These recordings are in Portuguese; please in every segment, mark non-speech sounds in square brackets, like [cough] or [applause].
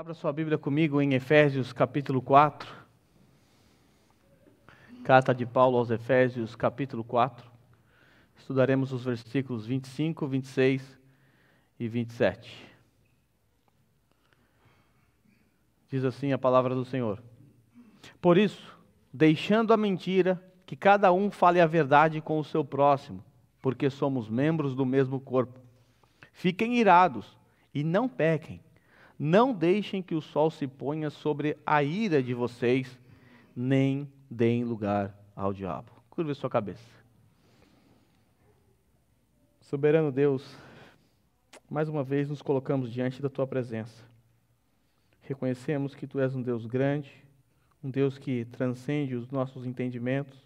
Abra sua Bíblia comigo em Efésios capítulo 4. Carta de Paulo aos Efésios capítulo 4. Estudaremos os versículos 25, 26 e 27. Diz assim a palavra do Senhor: Por isso, deixando a mentira, que cada um fale a verdade com o seu próximo, porque somos membros do mesmo corpo. Fiquem irados e não pequem não deixem que o sol se ponha sobre a ira de vocês, nem deem lugar ao diabo. Curva sua cabeça. Soberano Deus, mais uma vez nos colocamos diante da tua presença. Reconhecemos que tu és um Deus grande, um Deus que transcende os nossos entendimentos.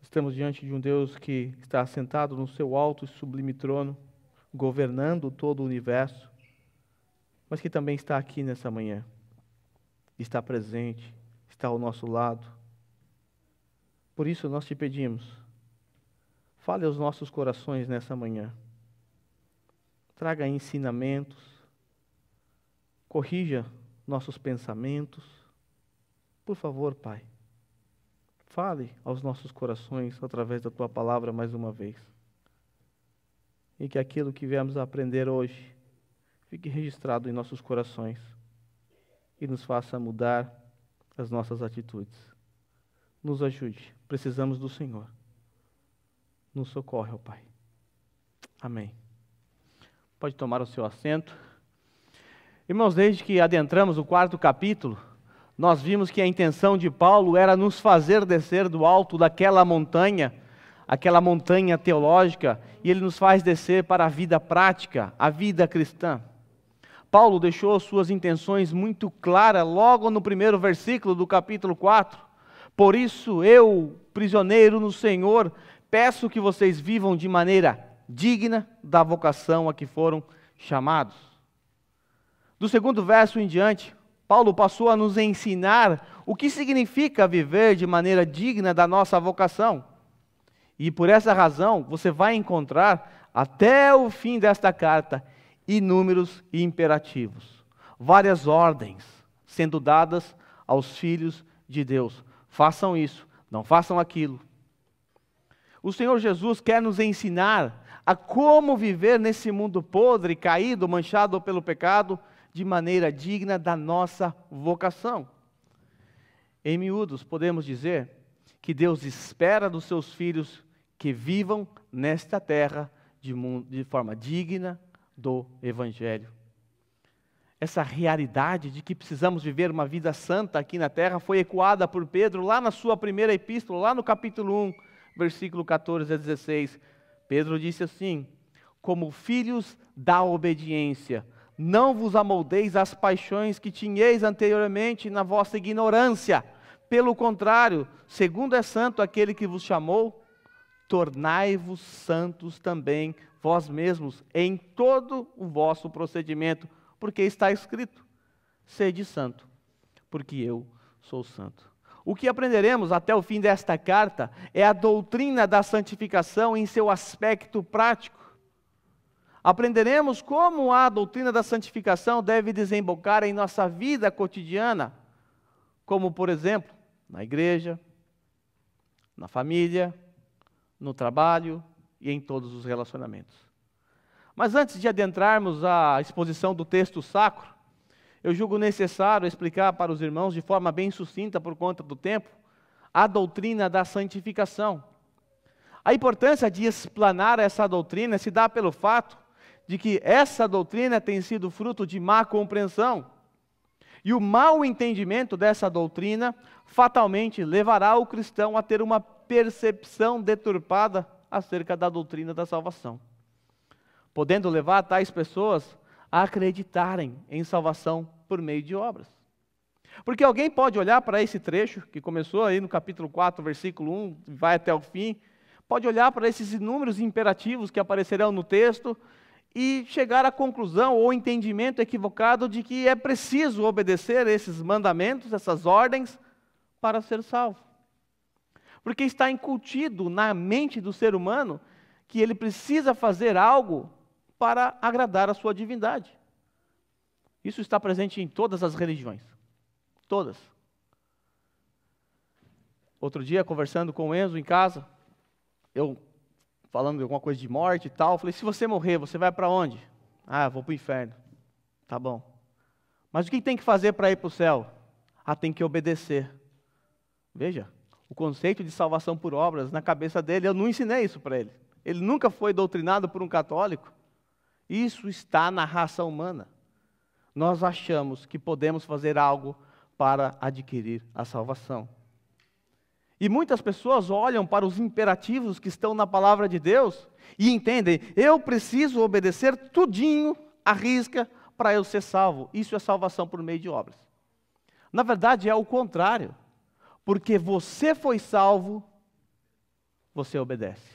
Estamos diante de um Deus que está assentado no seu alto e sublime trono, governando todo o universo mas que também está aqui nessa manhã. Está presente, está ao nosso lado. Por isso nós te pedimos, fale aos nossos corações nessa manhã. Traga ensinamentos, corrija nossos pensamentos. Por favor, Pai, fale aos nossos corações através da tua palavra mais uma vez. E que aquilo que viemos a aprender hoje fique registrado em nossos corações e nos faça mudar as nossas atitudes. Nos ajude, precisamos do Senhor. Nos socorre, ó Pai. Amém. Pode tomar o seu assento. Irmãos, desde que adentramos o quarto capítulo, nós vimos que a intenção de Paulo era nos fazer descer do alto daquela montanha, aquela montanha teológica, e ele nos faz descer para a vida prática, a vida cristã. Paulo deixou suas intenções muito claras logo no primeiro versículo do capítulo 4. Por isso, eu, prisioneiro no Senhor, peço que vocês vivam de maneira digna da vocação a que foram chamados. Do segundo verso em diante, Paulo passou a nos ensinar o que significa viver de maneira digna da nossa vocação. E por essa razão, você vai encontrar até o fim desta carta inúmeros e imperativos, várias ordens sendo dadas aos filhos de Deus. Façam isso, não façam aquilo. O Senhor Jesus quer nos ensinar a como viver nesse mundo podre, caído, manchado pelo pecado, de maneira digna da nossa vocação. Em miúdos, podemos dizer que Deus espera dos seus filhos que vivam nesta terra de, de forma digna do Evangelho. Essa realidade de que precisamos viver uma vida santa aqui na terra foi ecoada por Pedro lá na sua primeira epístola, lá no capítulo 1, versículo 14 a 16. Pedro disse assim: Como filhos da obediência, não vos amoldeis às paixões que tinheis anteriormente na vossa ignorância. Pelo contrário, segundo é santo aquele que vos chamou, tornai-vos santos também vós mesmos em todo o vosso procedimento, porque está escrito: sede santo, porque eu sou santo. O que aprenderemos até o fim desta carta é a doutrina da santificação em seu aspecto prático. Aprenderemos como a doutrina da santificação deve desembocar em nossa vida cotidiana, como, por exemplo, na igreja, na família, no trabalho e em todos os relacionamentos. Mas antes de adentrarmos à exposição do texto sacro, eu julgo necessário explicar para os irmãos, de forma bem sucinta por conta do tempo, a doutrina da santificação. A importância de explanar essa doutrina se dá pelo fato de que essa doutrina tem sido fruto de má compreensão. E o mau entendimento dessa doutrina fatalmente levará o cristão a ter uma percepção deturpada acerca da doutrina da salvação, podendo levar tais pessoas a acreditarem em salvação por meio de obras. Porque alguém pode olhar para esse trecho, que começou aí no capítulo 4, versículo 1, vai até o fim, pode olhar para esses inúmeros imperativos que aparecerão no texto e chegar à conclusão ou entendimento equivocado de que é preciso obedecer esses mandamentos, essas ordens, para ser salvo. Porque está incutido na mente do ser humano que ele precisa fazer algo para agradar a sua divindade. Isso está presente em todas as religiões. Todas. Outro dia, conversando com o Enzo em casa, eu falando de alguma coisa de morte e tal, falei: se você morrer, você vai para onde? Ah, vou para o inferno. Tá bom. Mas o que tem que fazer para ir para o céu? Ah, tem que obedecer. Veja, o conceito de salvação por obras na cabeça dele. Eu não ensinei isso para ele. Ele nunca foi doutrinado por um católico. Isso está na raça humana. Nós achamos que podemos fazer algo para adquirir a salvação. E muitas pessoas olham para os imperativos que estão na palavra de Deus e entendem: eu preciso obedecer tudinho à risca para eu ser salvo. Isso é salvação por meio de obras. Na verdade, é o contrário porque você foi salvo, você obedece.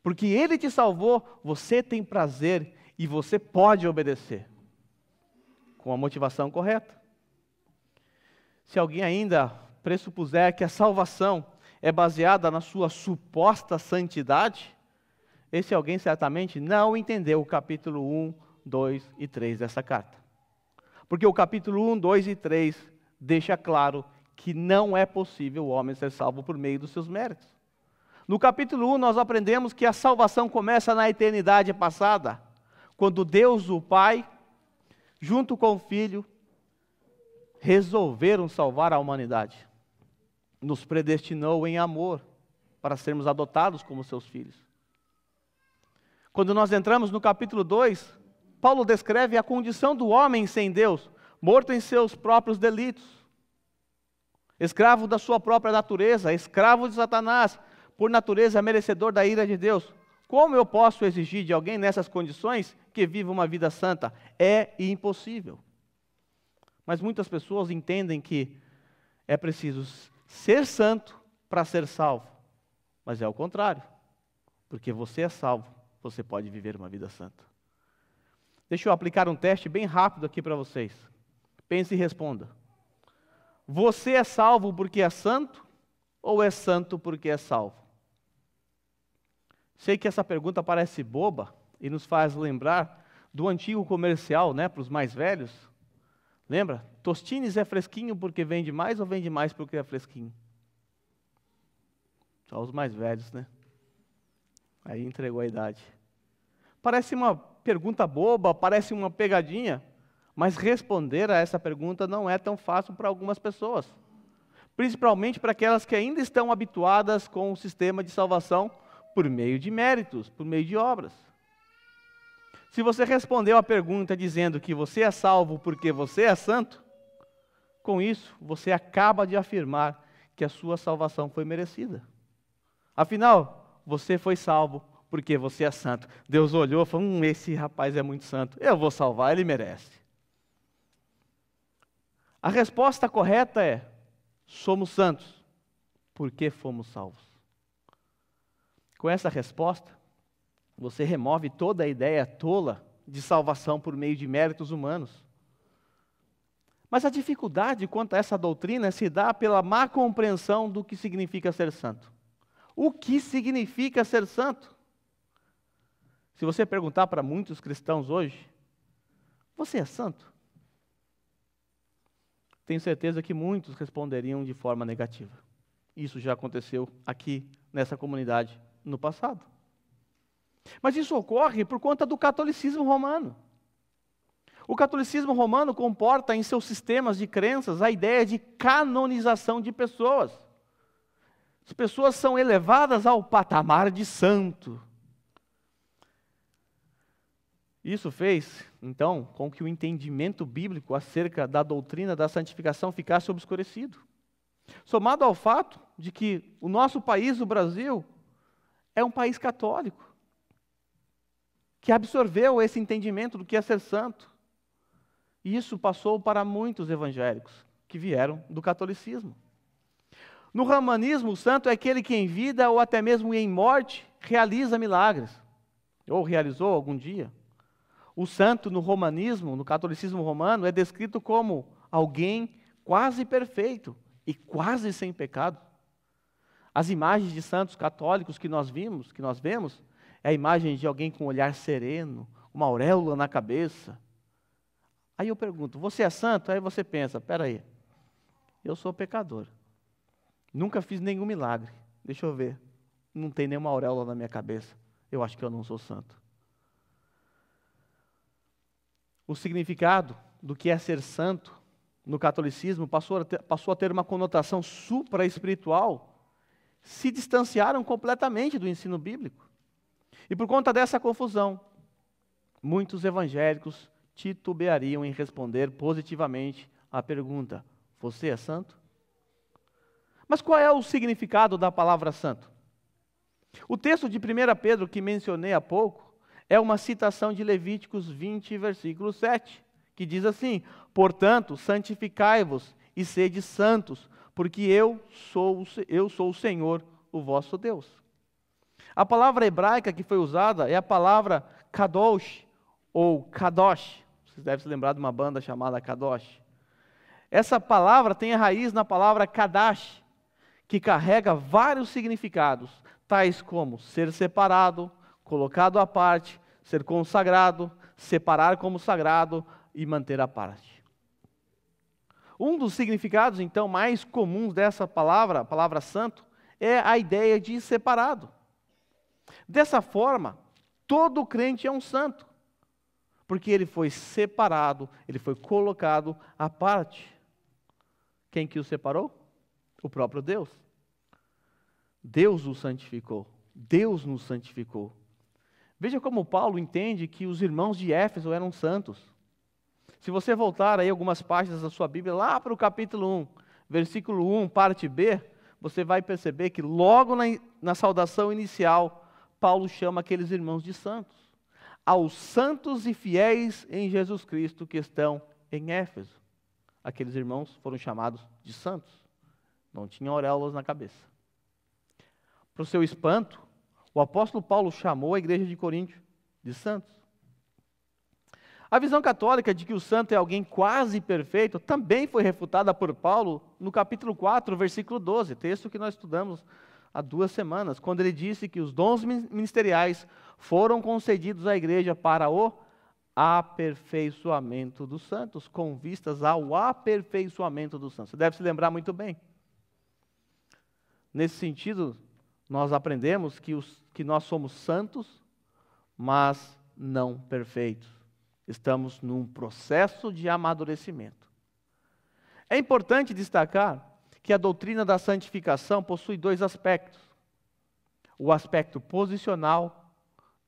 Porque Ele te salvou, você tem prazer e você pode obedecer. Com a motivação correta. Se alguém ainda pressupuser que a salvação é baseada na sua suposta santidade, esse alguém certamente não entendeu o capítulo 1, 2 e 3 dessa carta. Porque o capítulo 1, 2 e 3 deixa claro que não é possível o homem ser salvo por meio dos seus méritos. No capítulo 1, nós aprendemos que a salvação começa na eternidade passada, quando Deus, o Pai, junto com o Filho, resolveram salvar a humanidade. Nos predestinou em amor para sermos adotados como seus filhos. Quando nós entramos no capítulo 2, Paulo descreve a condição do homem sem Deus, morto em seus próprios delitos escravo da sua própria natureza, escravo de Satanás, por natureza merecedor da ira de Deus. Como eu posso exigir de alguém nessas condições que viva uma vida santa? É impossível. Mas muitas pessoas entendem que é preciso ser santo para ser salvo. Mas é o contrário. Porque você é salvo, você pode viver uma vida santa. Deixa eu aplicar um teste bem rápido aqui para vocês. Pense e responda. Você é salvo porque é santo ou é santo porque é salvo? Sei que essa pergunta parece boba e nos faz lembrar do antigo comercial, né, para os mais velhos. Lembra? Tostines é fresquinho porque vende mais ou vende mais porque é fresquinho? Só os mais velhos, né? Aí entregou a idade. Parece uma pergunta boba, parece uma pegadinha, mas responder a essa pergunta não é tão fácil para algumas pessoas, principalmente para aquelas que ainda estão habituadas com o sistema de salvação por meio de méritos, por meio de obras. Se você respondeu a pergunta dizendo que você é salvo porque você é santo, com isso você acaba de afirmar que a sua salvação foi merecida. Afinal, você foi salvo porque você é santo. Deus olhou e falou: hum, esse rapaz é muito santo, eu vou salvar, ele merece. A resposta correta é: somos santos, porque fomos salvos. Com essa resposta, você remove toda a ideia tola de salvação por meio de méritos humanos. Mas a dificuldade quanto a essa doutrina se dá pela má compreensão do que significa ser santo. O que significa ser santo? Se você perguntar para muitos cristãos hoje, você é santo? tenho certeza que muitos responderiam de forma negativa. Isso já aconteceu aqui nessa comunidade no passado. Mas isso ocorre por conta do catolicismo romano. O catolicismo romano comporta em seus sistemas de crenças a ideia de canonização de pessoas. As pessoas são elevadas ao patamar de santo. Isso fez, então, com que o entendimento bíblico acerca da doutrina da santificação ficasse obscurecido. Somado ao fato de que o nosso país, o Brasil, é um país católico, que absorveu esse entendimento do que é ser santo. E isso passou para muitos evangélicos que vieram do catolicismo. No romanismo, o santo é aquele que em vida ou até mesmo em morte realiza milagres, ou realizou algum dia. O santo no romanismo, no catolicismo romano, é descrito como alguém quase perfeito e quase sem pecado. As imagens de santos católicos que nós vimos, que nós vemos, é a imagem de alguém com um olhar sereno, uma auréola na cabeça. Aí eu pergunto: "Você é santo?" Aí você pensa: peraí, aí. Eu sou pecador. Nunca fiz nenhum milagre. Deixa eu ver. Não tem nenhuma auréola na minha cabeça. Eu acho que eu não sou santo." o significado do que é ser santo no catolicismo passou a ter, passou a ter uma conotação supra-espiritual, se distanciaram completamente do ensino bíblico. E por conta dessa confusão, muitos evangélicos titubeariam em responder positivamente à pergunta: Você é santo? Mas qual é o significado da palavra santo? O texto de 1 Pedro que mencionei há pouco é uma citação de Levíticos 20, versículo 7, que diz assim: Portanto, santificai-vos e sede santos, porque eu sou, eu sou o Senhor, o vosso Deus. A palavra hebraica que foi usada é a palavra kadosh ou kadosh. Vocês devem se lembrar de uma banda chamada Kadosh. Essa palavra tem a raiz na palavra kadash, que carrega vários significados, tais como ser separado, colocado à parte, ser consagrado, separar como sagrado e manter à parte. Um dos significados, então, mais comuns dessa palavra, a palavra santo, é a ideia de separado. Dessa forma, todo crente é um santo, porque ele foi separado, ele foi colocado à parte. Quem que o separou? O próprio Deus. Deus o santificou. Deus nos santificou. Veja como Paulo entende que os irmãos de Éfeso eram santos. Se você voltar aí algumas páginas da sua Bíblia, lá para o capítulo 1, versículo 1, parte B, você vai perceber que logo na, na saudação inicial, Paulo chama aqueles irmãos de santos. Aos santos e fiéis em Jesus Cristo que estão em Éfeso. Aqueles irmãos foram chamados de santos. Não tinham auréolas na cabeça. Para o seu espanto, o apóstolo Paulo chamou a igreja de Coríntios de santos. A visão católica de que o santo é alguém quase perfeito também foi refutada por Paulo no capítulo 4, versículo 12, texto que nós estudamos há duas semanas, quando ele disse que os dons ministeriais foram concedidos à igreja para o aperfeiçoamento dos santos, com vistas ao aperfeiçoamento dos santos. Você deve se lembrar muito bem. Nesse sentido, nós aprendemos que os que nós somos santos, mas não perfeitos. Estamos num processo de amadurecimento. É importante destacar que a doutrina da santificação possui dois aspectos: o aspecto posicional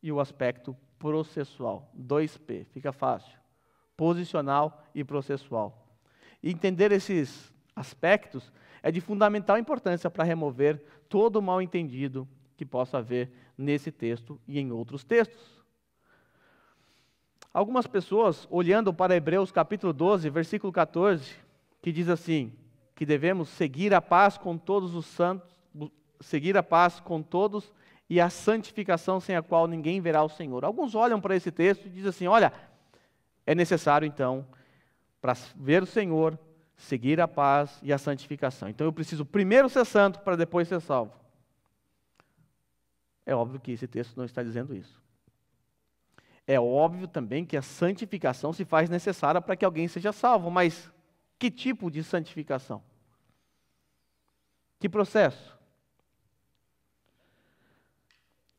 e o aspecto processual. 2P, fica fácil. Posicional e processual. entender esses aspectos é de fundamental importância para remover todo o mal entendido que possa haver nesse texto e em outros textos. Algumas pessoas, olhando para Hebreus capítulo 12, versículo 14, que diz assim: que devemos seguir a paz com todos os santos, seguir a paz com todos e a santificação sem a qual ninguém verá o Senhor. Alguns olham para esse texto e dizem assim: olha, é necessário então, para ver o Senhor, seguir a paz e a santificação. Então eu preciso primeiro ser santo para depois ser salvo. É óbvio que esse texto não está dizendo isso. É óbvio também que a santificação se faz necessária para que alguém seja salvo, mas que tipo de santificação? Que processo?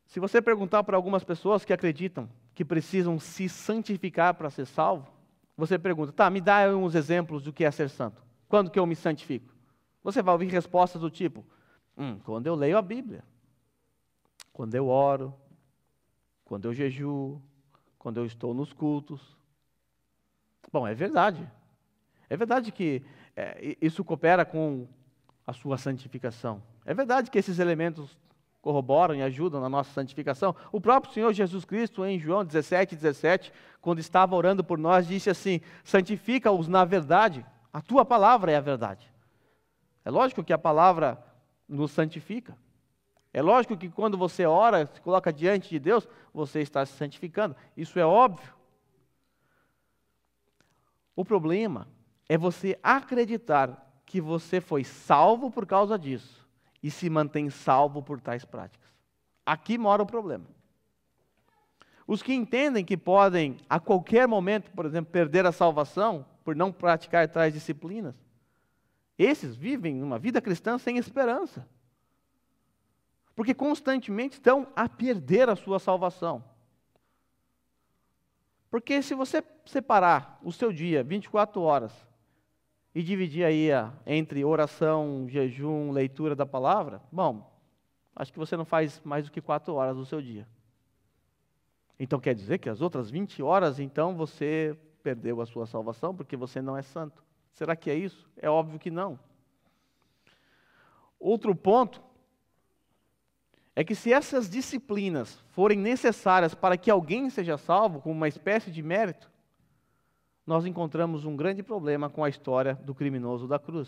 Se você perguntar para algumas pessoas que acreditam que precisam se santificar para ser salvo, você pergunta, tá, me dá uns exemplos do que é ser santo. Quando que eu me santifico? Você vai ouvir respostas do tipo, hum, quando eu leio a Bíblia quando eu oro, quando eu jejuo, quando eu estou nos cultos. Bom, é verdade. É verdade que é, isso coopera com a sua santificação. É verdade que esses elementos corroboram e ajudam na nossa santificação. O próprio Senhor Jesus Cristo, em João 17, 17, quando estava orando por nós, disse assim: Santifica-os na verdade, a tua palavra é a verdade. É lógico que a palavra nos santifica. É lógico que quando você ora, se coloca diante de Deus, você está se santificando. Isso é óbvio. O problema é você acreditar que você foi salvo por causa disso e se mantém salvo por tais práticas. Aqui mora o problema. Os que entendem que podem, a qualquer momento, por exemplo, perder a salvação por não praticar tais disciplinas, esses vivem uma vida cristã sem esperança porque constantemente estão a perder a sua salvação. Porque se você separar o seu dia, 24 horas, e dividir aí a, ah, entre oração, jejum, leitura da palavra, bom, acho que você não faz mais do que 4 horas do seu dia. Então quer dizer que as outras 20 horas, então você perdeu a sua salvação porque você não é santo. Será que é isso? É óbvio que não. Outro ponto é que se essas disciplinas forem necessárias para que alguém seja salvo, como uma espécie de mérito, nós encontramos um grande problema com a história do criminoso da cruz.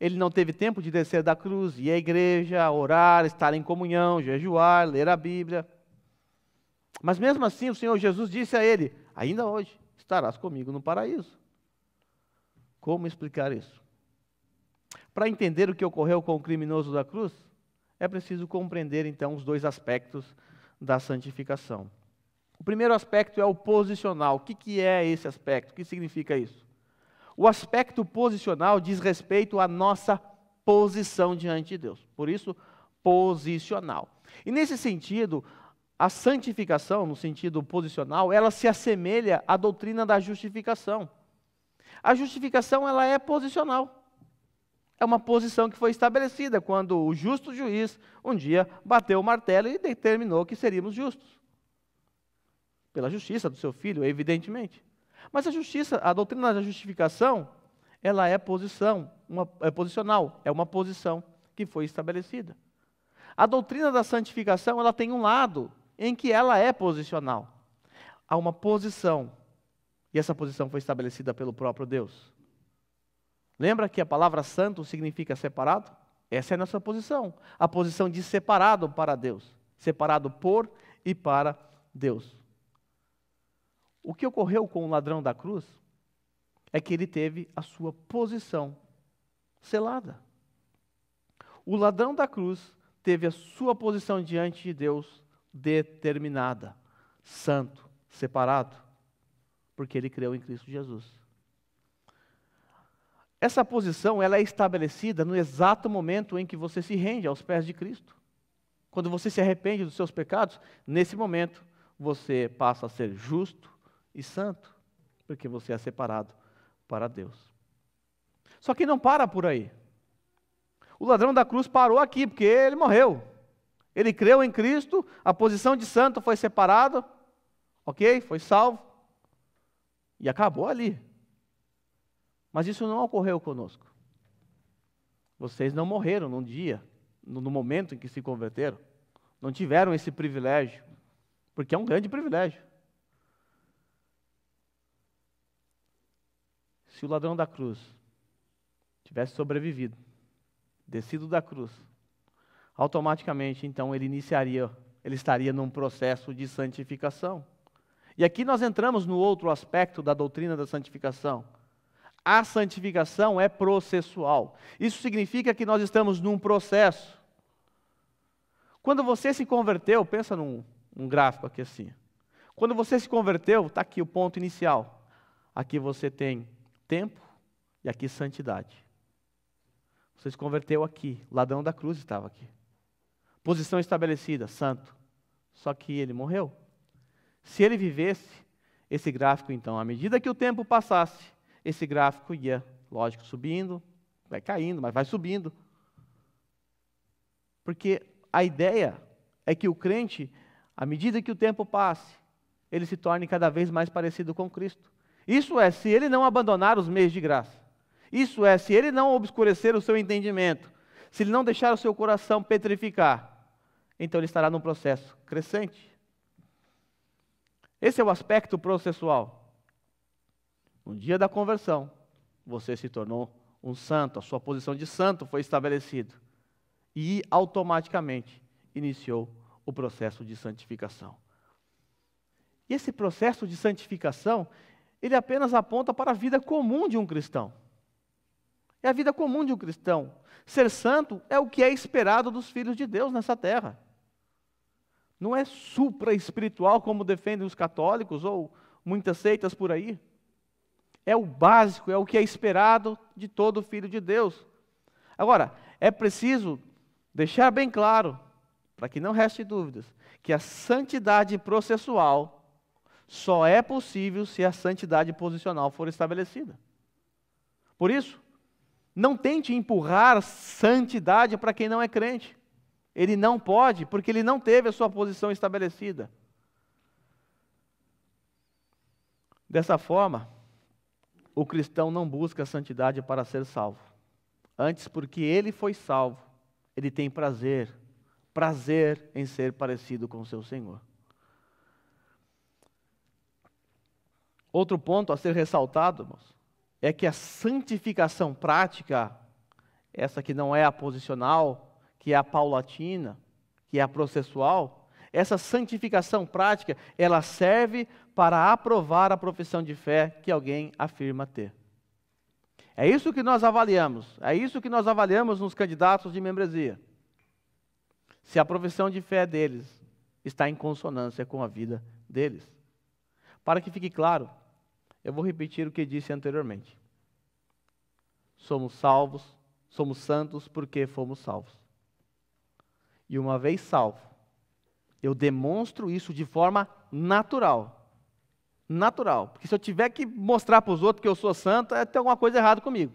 Ele não teve tempo de descer da cruz, ir à igreja, orar, estar em comunhão, jejuar, ler a Bíblia. Mas mesmo assim, o Senhor Jesus disse a ele: Ainda hoje estarás comigo no paraíso. Como explicar isso? Para entender o que ocorreu com o criminoso da cruz, é preciso compreender então os dois aspectos da santificação. O primeiro aspecto é o posicional. O que, que é esse aspecto? O que significa isso? O aspecto posicional diz respeito à nossa posição diante de Deus. Por isso, posicional. E nesse sentido, a santificação, no sentido posicional, ela se assemelha à doutrina da justificação. A justificação ela é posicional. É uma posição que foi estabelecida quando o justo juiz um dia bateu o martelo e determinou que seríamos justos. Pela justiça do seu filho, evidentemente. Mas a justiça, a doutrina da justificação, ela é posição, uma, é posicional, é uma posição que foi estabelecida. A doutrina da santificação, ela tem um lado em que ela é posicional. Há uma posição, e essa posição foi estabelecida pelo próprio Deus. Lembra que a palavra santo significa separado? Essa é a nossa posição, a posição de separado para Deus, separado por e para Deus. O que ocorreu com o ladrão da cruz é que ele teve a sua posição selada. O ladrão da cruz teve a sua posição diante de Deus determinada, santo, separado, porque ele creu em Cristo Jesus. Essa posição ela é estabelecida no exato momento em que você se rende aos pés de Cristo. Quando você se arrepende dos seus pecados, nesse momento você passa a ser justo e santo, porque você é separado para Deus. Só que não para por aí. O ladrão da cruz parou aqui, porque ele morreu. Ele creu em Cristo, a posição de santo foi separada, ok? Foi salvo. E acabou ali. Mas isso não ocorreu conosco. Vocês não morreram num dia, no momento em que se converteram. Não tiveram esse privilégio, porque é um grande privilégio. Se o ladrão da cruz tivesse sobrevivido, descido da cruz, automaticamente então ele iniciaria, ele estaria num processo de santificação. E aqui nós entramos no outro aspecto da doutrina da santificação a santificação é processual. Isso significa que nós estamos num processo. Quando você se converteu, pensa num, num gráfico aqui assim. Quando você se converteu, está aqui o ponto inicial. Aqui você tem tempo e aqui santidade. Você se converteu aqui, ladrão da cruz estava aqui. Posição estabelecida, santo. Só que ele morreu. Se ele vivesse, esse gráfico então, à medida que o tempo passasse, esse gráfico ia, lógico, subindo, vai caindo, mas vai subindo. Porque a ideia é que o crente, à medida que o tempo passe, ele se torne cada vez mais parecido com Cristo. Isso é, se ele não abandonar os meios de graça. Isso é, se ele não obscurecer o seu entendimento. Se ele não deixar o seu coração petrificar. Então ele estará num processo crescente. Esse é o aspecto processual. No dia da conversão, você se tornou um santo, a sua posição de santo foi estabelecida. E automaticamente iniciou o processo de santificação. E esse processo de santificação, ele apenas aponta para a vida comum de um cristão. É a vida comum de um cristão. Ser santo é o que é esperado dos filhos de Deus nessa terra. Não é supra-espiritual, como defendem os católicos ou muitas seitas por aí é o básico, é o que é esperado de todo filho de Deus. Agora, é preciso deixar bem claro, para que não reste dúvidas, que a santidade processual só é possível se a santidade posicional for estabelecida. Por isso, não tente empurrar santidade para quem não é crente. Ele não pode, porque ele não teve a sua posição estabelecida. Dessa forma, o cristão não busca a santidade para ser salvo. Antes, porque ele foi salvo, ele tem prazer, prazer em ser parecido com seu Senhor. Outro ponto a ser ressaltado, irmãos, é que a santificação prática, essa que não é a posicional, que é a paulatina, que é a processual, essa santificação prática, ela serve para aprovar a profissão de fé que alguém afirma ter. É isso que nós avaliamos, é isso que nós avaliamos nos candidatos de membresia. Se a profissão de fé deles está em consonância com a vida deles. Para que fique claro, eu vou repetir o que disse anteriormente. Somos salvos, somos santos porque fomos salvos. E uma vez salvo, eu demonstro isso de forma natural. Natural. Porque se eu tiver que mostrar para os outros que eu sou santo, é ter alguma coisa errada comigo.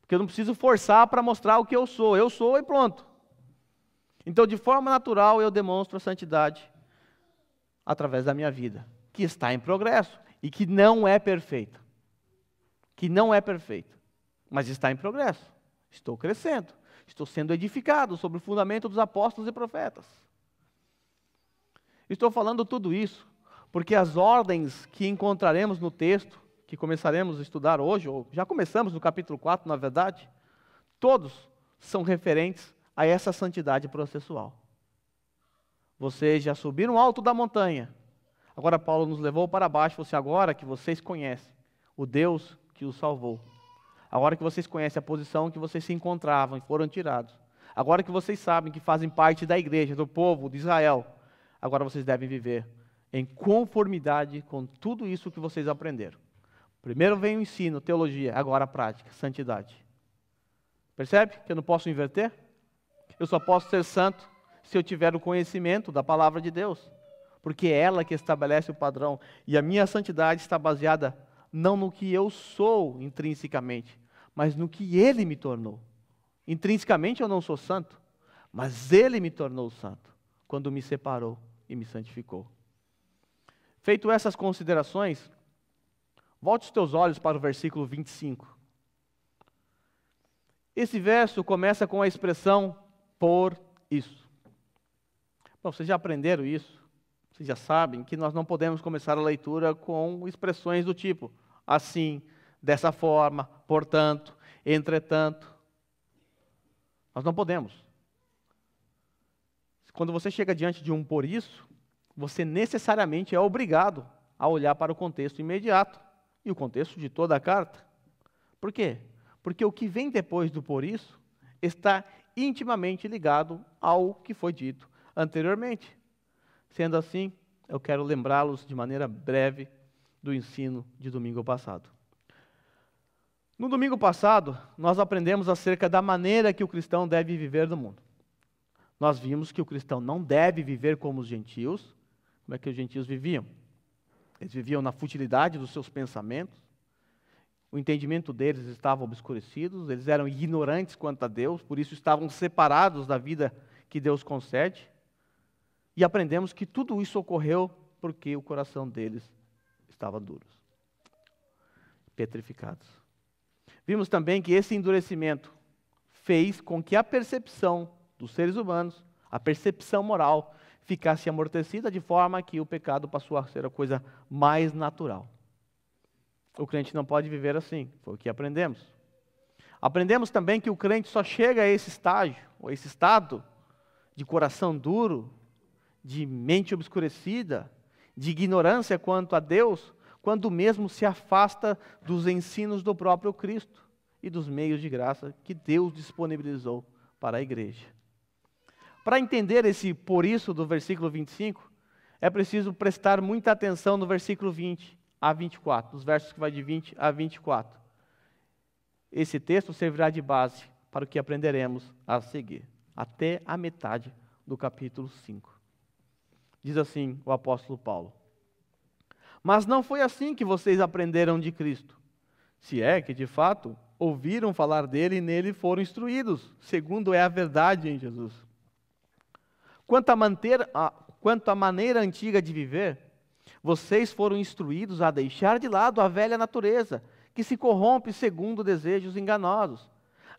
Porque eu não preciso forçar para mostrar o que eu sou. Eu sou e pronto. Então, de forma natural, eu demonstro a santidade através da minha vida, que está em progresso e que não é perfeita. Que não é perfeita, mas está em progresso. Estou crescendo, estou sendo edificado sobre o fundamento dos apóstolos e profetas. Estou falando tudo isso porque as ordens que encontraremos no texto, que começaremos a estudar hoje, ou já começamos no capítulo 4, na verdade, todos são referentes a essa santidade processual. Vocês já subiram alto da montanha. Agora Paulo nos levou para baixo, Você agora que vocês conhecem o Deus que os salvou. Agora que vocês conhecem a posição que vocês se encontravam e foram tirados. Agora que vocês sabem que fazem parte da igreja, do povo de Israel, agora vocês devem viver em conformidade com tudo isso que vocês aprenderam. Primeiro vem o ensino, teologia, agora a prática, santidade. Percebe que eu não posso inverter? Eu só posso ser santo se eu tiver o conhecimento da palavra de Deus, porque é ela que estabelece o padrão. E a minha santidade está baseada não no que eu sou intrinsecamente, mas no que Ele me tornou. Intrinsecamente eu não sou santo, mas Ele me tornou santo quando me separou e me santificou. Feito essas considerações, volte os teus olhos para o versículo 25. Esse verso começa com a expressão por isso. Bom, vocês já aprenderam isso? Vocês já sabem que nós não podemos começar a leitura com expressões do tipo assim, dessa forma, portanto, entretanto. Nós não podemos. Quando você chega diante de um por isso, você necessariamente é obrigado a olhar para o contexto imediato e o contexto de toda a carta. Por quê? Porque o que vem depois do por isso está intimamente ligado ao que foi dito anteriormente. Sendo assim, eu quero lembrá-los de maneira breve do ensino de domingo passado. No domingo passado, nós aprendemos acerca da maneira que o cristão deve viver no mundo. Nós vimos que o cristão não deve viver como os gentios. Como é que os gentios viviam? Eles viviam na futilidade dos seus pensamentos. O entendimento deles estava obscurecido, eles eram ignorantes quanto a Deus, por isso estavam separados da vida que Deus concede. E aprendemos que tudo isso ocorreu porque o coração deles estava duro, petrificados. Vimos também que esse endurecimento fez com que a percepção dos seres humanos, a percepção moral ficasse amortecida de forma que o pecado passou a ser a coisa mais natural. O crente não pode viver assim, foi o que aprendemos. Aprendemos também que o crente só chega a esse estágio, ou esse estado, de coração duro, de mente obscurecida, de ignorância quanto a Deus, quando mesmo se afasta dos ensinos do próprio Cristo e dos meios de graça que Deus disponibilizou para a igreja. Para entender esse por isso do versículo 25, é preciso prestar muita atenção no versículo 20 a 24, nos versos que vai de 20 a 24. Esse texto servirá de base para o que aprenderemos a seguir, até a metade do capítulo 5. Diz assim o apóstolo Paulo: Mas não foi assim que vocês aprenderam de Cristo, se é que de fato ouviram falar dele e nele foram instruídos, segundo é a verdade em Jesus. Quanto a, manter, a, quanto à maneira antiga de viver, vocês foram instruídos a deixar de lado a velha natureza, que se corrompe segundo desejos enganosos,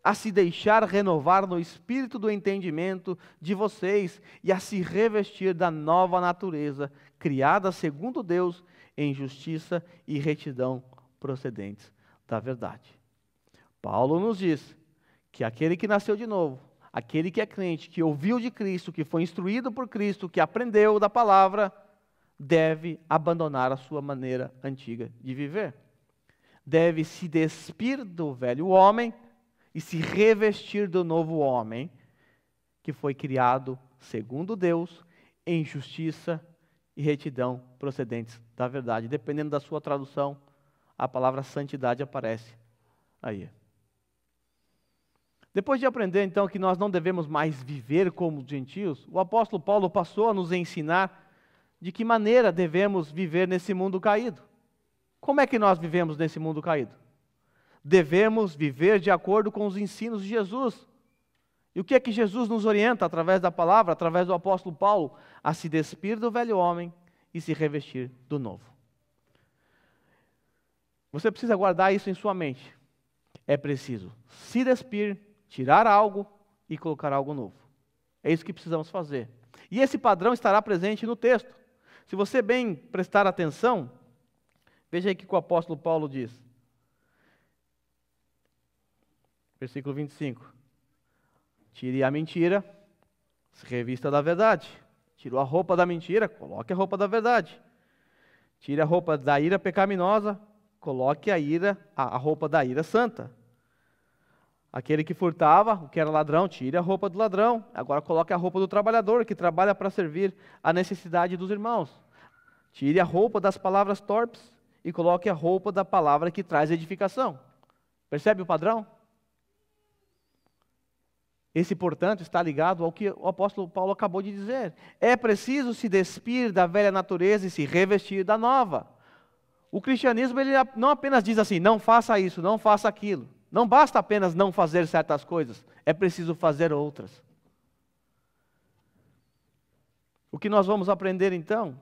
a se deixar renovar no espírito do entendimento de vocês e a se revestir da nova natureza, criada segundo Deus, em justiça e retidão procedentes da verdade. Paulo nos diz que aquele que nasceu de novo Aquele que é crente, que ouviu de Cristo, que foi instruído por Cristo, que aprendeu da palavra, deve abandonar a sua maneira antiga de viver. Deve se despir do velho homem e se revestir do novo homem, que foi criado segundo Deus, em justiça e retidão procedentes da verdade. Dependendo da sua tradução, a palavra santidade aparece aí. Depois de aprender, então, que nós não devemos mais viver como os gentios, o apóstolo Paulo passou a nos ensinar de que maneira devemos viver nesse mundo caído. Como é que nós vivemos nesse mundo caído? Devemos viver de acordo com os ensinos de Jesus. E o que é que Jesus nos orienta através da palavra, através do apóstolo Paulo? A se despir do velho homem e se revestir do novo. Você precisa guardar isso em sua mente. É preciso se despir tirar algo e colocar algo novo. É isso que precisamos fazer. E esse padrão estará presente no texto. Se você bem prestar atenção, veja aí o que o apóstolo Paulo diz. Versículo 25. Tire a mentira, se revista da verdade. Tirou a roupa da mentira, coloque a roupa da verdade. Tire a roupa da ira pecaminosa, coloque a ira, a roupa da ira santa. Aquele que furtava, o que era ladrão, tire a roupa do ladrão. Agora coloque a roupa do trabalhador, que trabalha para servir a necessidade dos irmãos. Tire a roupa das palavras torpes e coloque a roupa da palavra que traz edificação. Percebe o padrão? Esse, portanto, está ligado ao que o apóstolo Paulo acabou de dizer. É preciso se despir da velha natureza e se revestir da nova. O cristianismo ele não apenas diz assim, não faça isso, não faça aquilo. Não basta apenas não fazer certas coisas, é preciso fazer outras. O que nós vamos aprender então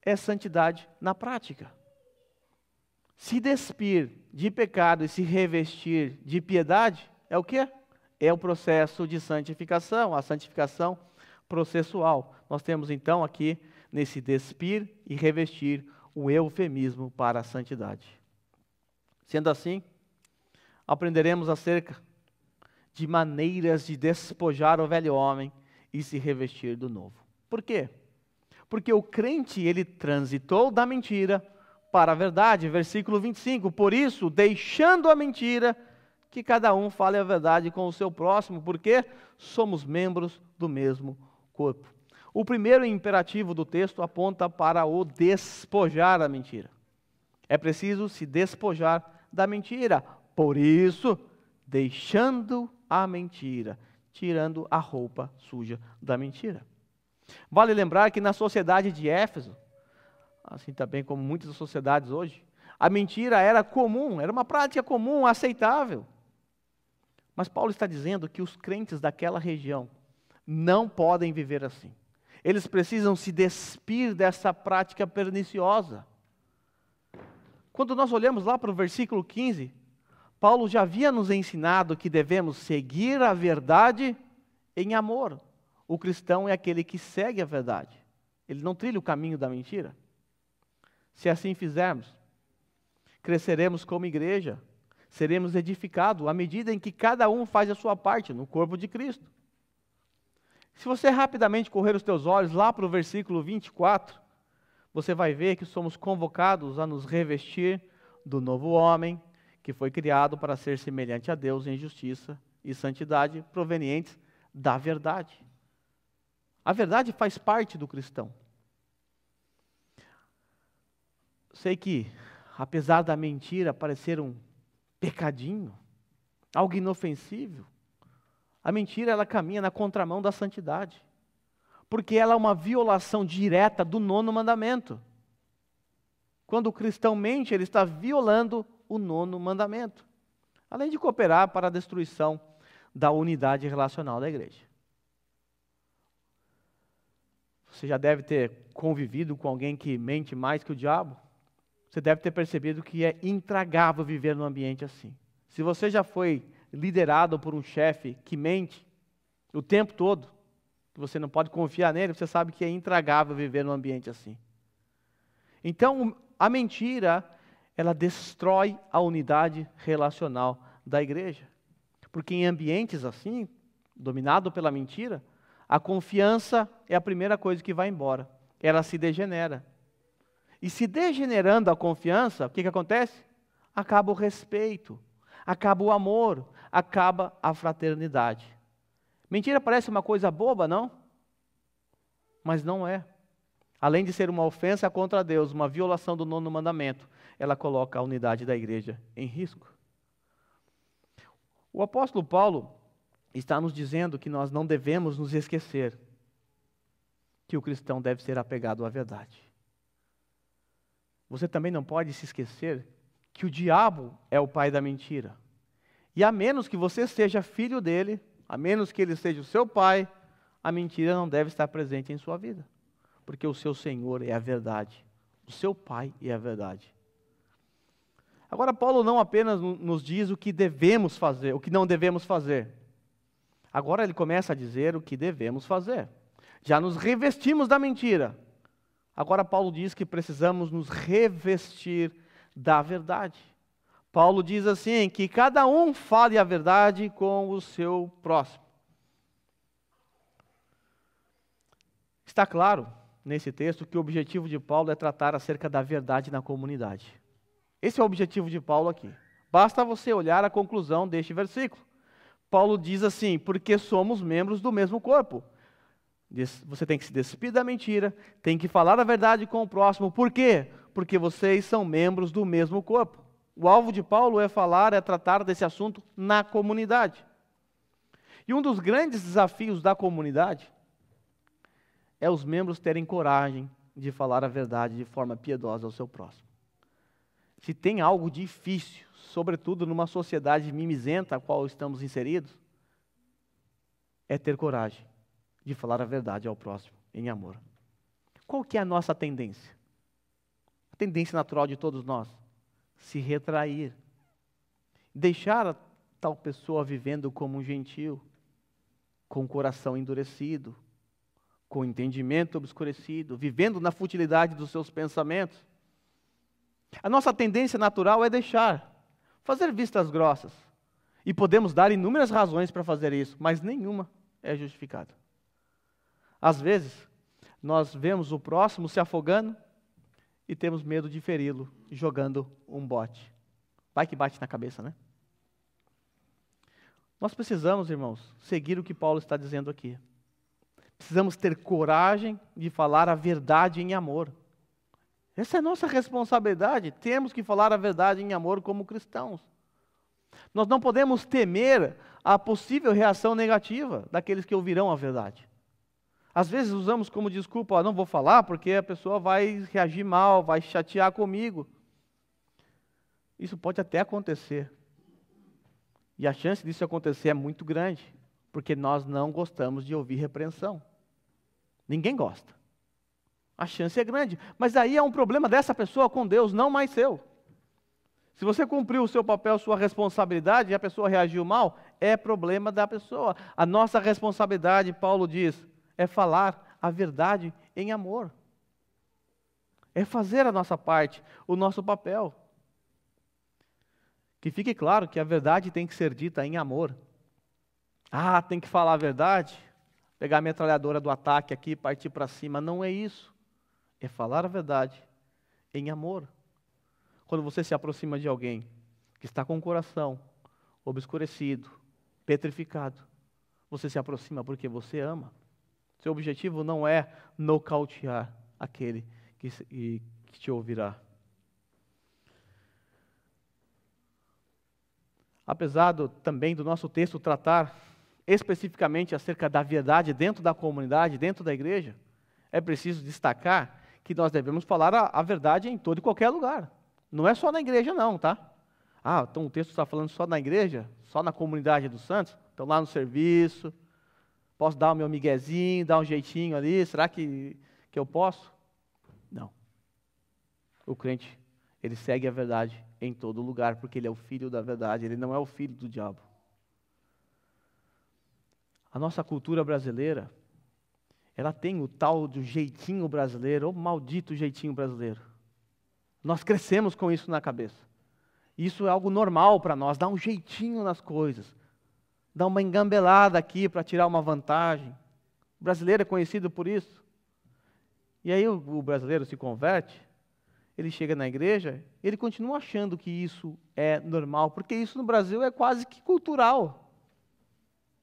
é santidade na prática. Se despir de pecado e se revestir de piedade é o que? É o processo de santificação, a santificação processual. Nós temos então aqui nesse despir e revestir o eufemismo para a santidade. Sendo assim, aprenderemos acerca de maneiras de despojar o velho homem e se revestir do novo. Por quê? Porque o crente, ele transitou da mentira para a verdade. Versículo 25. Por isso, deixando a mentira, que cada um fale a verdade com o seu próximo, porque somos membros do mesmo corpo. O primeiro imperativo do texto aponta para o despojar da mentira. É preciso se despojar da mentira. Por isso, deixando a mentira, tirando a roupa suja da mentira. Vale lembrar que na sociedade de Éfeso, assim também como muitas sociedades hoje, a mentira era comum, era uma prática comum, aceitável. Mas Paulo está dizendo que os crentes daquela região não podem viver assim. Eles precisam se despir dessa prática perniciosa. Quando nós olhamos lá para o versículo 15, Paulo já havia nos ensinado que devemos seguir a verdade em amor. O cristão é aquele que segue a verdade. Ele não trilha o caminho da mentira. Se assim fizermos, cresceremos como igreja, seremos edificados à medida em que cada um faz a sua parte no corpo de Cristo. Se você rapidamente correr os teus olhos lá para o versículo 24, você vai ver que somos convocados a nos revestir do novo homem, que foi criado para ser semelhante a Deus em justiça e santidade provenientes da verdade. A verdade faz parte do cristão. Sei que, apesar da mentira parecer um pecadinho, algo inofensivo, a mentira ela caminha na contramão da santidade, porque ela é uma violação direta do nono mandamento. Quando o cristão mente, ele está violando o nono mandamento, além de cooperar para a destruição da unidade relacional da igreja. Você já deve ter convivido com alguém que mente mais que o diabo. Você deve ter percebido que é intragável viver num ambiente assim. Se você já foi liderado por um chefe que mente o tempo todo, que você não pode confiar nele, você sabe que é intragável viver num ambiente assim. Então, a mentira ela destrói a unidade relacional da igreja. Porque em ambientes assim, dominado pela mentira, a confiança é a primeira coisa que vai embora. Ela se degenera. E se degenerando a confiança, o que, que acontece? Acaba o respeito, acaba o amor, acaba a fraternidade. Mentira parece uma coisa boba, não? Mas não é. Além de ser uma ofensa contra Deus, uma violação do nono mandamento, ela coloca a unidade da igreja em risco. O apóstolo Paulo está nos dizendo que nós não devemos nos esquecer que o cristão deve ser apegado à verdade. Você também não pode se esquecer que o diabo é o pai da mentira. E a menos que você seja filho dele, a menos que ele seja o seu pai, a mentira não deve estar presente em sua vida. Porque o seu Senhor é a verdade, o seu pai é a verdade. Agora, Paulo não apenas nos diz o que devemos fazer, o que não devemos fazer. Agora ele começa a dizer o que devemos fazer. Já nos revestimos da mentira. Agora, Paulo diz que precisamos nos revestir da verdade. Paulo diz assim: que cada um fale a verdade com o seu próximo. Está claro nesse texto que o objetivo de Paulo é tratar acerca da verdade na comunidade. Esse é o objetivo de Paulo aqui. Basta você olhar a conclusão deste versículo. Paulo diz assim: porque somos membros do mesmo corpo. Você tem que se despir da mentira, tem que falar a verdade com o próximo. Por quê? Porque vocês são membros do mesmo corpo. O alvo de Paulo é falar, é tratar desse assunto na comunidade. E um dos grandes desafios da comunidade é os membros terem coragem de falar a verdade de forma piedosa ao seu próximo. Se tem algo difícil, sobretudo numa sociedade mimizenta a qual estamos inseridos, é ter coragem de falar a verdade ao próximo em amor. Qual que é a nossa tendência? A tendência natural de todos nós, se retrair. Deixar a tal pessoa vivendo como um gentil, com o coração endurecido, com o entendimento obscurecido, vivendo na futilidade dos seus pensamentos. A nossa tendência natural é deixar, fazer vistas grossas. E podemos dar inúmeras razões para fazer isso, mas nenhuma é justificada. Às vezes, nós vemos o próximo se afogando e temos medo de feri-lo jogando um bote. Vai que bate na cabeça, né? Nós precisamos, irmãos, seguir o que Paulo está dizendo aqui. Precisamos ter coragem de falar a verdade em amor. Essa é nossa responsabilidade. Temos que falar a verdade em amor como cristãos. Nós não podemos temer a possível reação negativa daqueles que ouvirão a verdade. Às vezes usamos como desculpa, ah, não vou falar porque a pessoa vai reagir mal, vai chatear comigo. Isso pode até acontecer. E a chance disso acontecer é muito grande, porque nós não gostamos de ouvir repreensão. Ninguém gosta a chance é grande. Mas aí é um problema dessa pessoa com Deus, não mais seu. Se você cumpriu o seu papel, sua responsabilidade e a pessoa reagiu mal, é problema da pessoa. A nossa responsabilidade, Paulo diz, é falar a verdade em amor. É fazer a nossa parte, o nosso papel. Que fique claro que a verdade tem que ser dita em amor. Ah, tem que falar a verdade? Pegar a metralhadora do ataque aqui e partir para cima. Não é isso é falar a verdade em amor. Quando você se aproxima de alguém que está com o coração obscurecido, petrificado, você se aproxima porque você ama. Seu objetivo não é nocautear aquele que, que te ouvirá. Apesar do, também do nosso texto tratar especificamente acerca da verdade dentro da comunidade, dentro da igreja, é preciso destacar que nós devemos falar a, a verdade em todo e qualquer lugar. Não é só na igreja, não, tá? Ah, então o texto está falando só na igreja? Só na comunidade dos santos? Então lá no serviço, posso dar o meu miguezinho, dar um jeitinho ali, será que, que eu posso? Não. O crente, ele segue a verdade em todo lugar, porque ele é o filho da verdade, ele não é o filho do diabo. A nossa cultura brasileira ela tem o tal do jeitinho brasileiro, o maldito jeitinho brasileiro. Nós crescemos com isso na cabeça. Isso é algo normal para nós, dá um jeitinho nas coisas. Dá uma engambelada aqui para tirar uma vantagem. O brasileiro é conhecido por isso. E aí o, o brasileiro se converte, ele chega na igreja, ele continua achando que isso é normal, porque isso no Brasil é quase que cultural.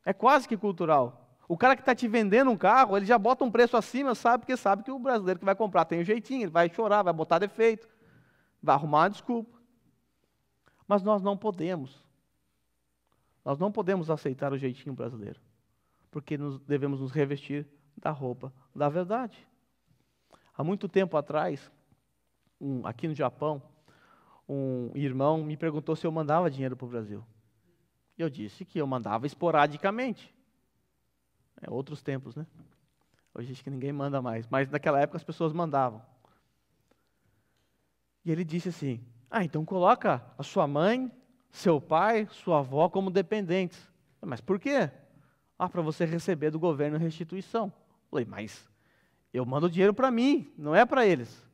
É quase que cultural. O cara que está te vendendo um carro, ele já bota um preço acima, sabe, porque sabe que o brasileiro que vai comprar tem um jeitinho, ele vai chorar, vai botar defeito, vai arrumar uma desculpa. Mas nós não podemos. Nós não podemos aceitar o jeitinho brasileiro, porque nós devemos nos revestir da roupa da verdade. Há muito tempo atrás, um, aqui no Japão, um irmão me perguntou se eu mandava dinheiro para o Brasil. Eu disse que eu mandava esporadicamente. É outros tempos, né? Hoje acho que ninguém manda mais, mas naquela época as pessoas mandavam. E ele disse assim: Ah, então coloca a sua mãe, seu pai, sua avó como dependentes. Mas por quê? Ah, para você receber do governo restituição. Eu falei, mas eu mando dinheiro para mim, não é para eles.